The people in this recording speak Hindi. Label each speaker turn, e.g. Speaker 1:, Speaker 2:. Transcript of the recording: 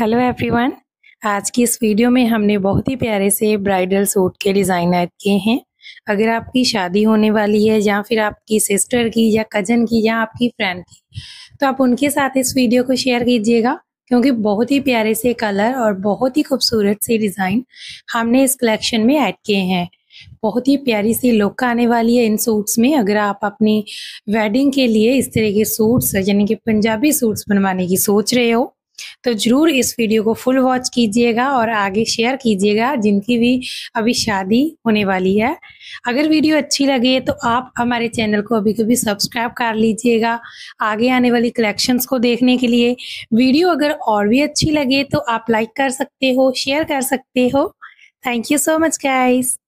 Speaker 1: हेलो एवरीवन आज की इस वीडियो में हमने बहुत ही प्यारे से ब्राइडल सूट के डिज़ाइन ऐड किए हैं अगर आपकी शादी होने वाली है या फिर आपकी सिस्टर की या कजन की या आपकी फ्रेंड की तो आप उनके साथ इस वीडियो को शेयर कीजिएगा क्योंकि बहुत ही प्यारे से कलर और बहुत ही खूबसूरत से डिज़ाइन हमने इस कलेक्शन में ऐड किए हैं बहुत ही प्यारी सी लुक आने वाली है इन सूट्स में अगर आप अपनी वेडिंग के लिए इस तरह के सूट्स यानी कि पंजाबी सूट्स बनवाने की सोच रहे हो तो ज़रूर इस वीडियो को फुल वॉच कीजिएगा और आगे शेयर कीजिएगा जिनकी भी अभी शादी होने वाली है अगर वीडियो अच्छी लगे तो आप हमारे चैनल को अभी कभी सब्सक्राइब कर लीजिएगा आगे आने वाली कलेक्शंस को देखने के लिए वीडियो अगर और भी अच्छी लगे तो आप लाइक कर सकते हो शेयर कर सकते हो thank you so much
Speaker 2: guys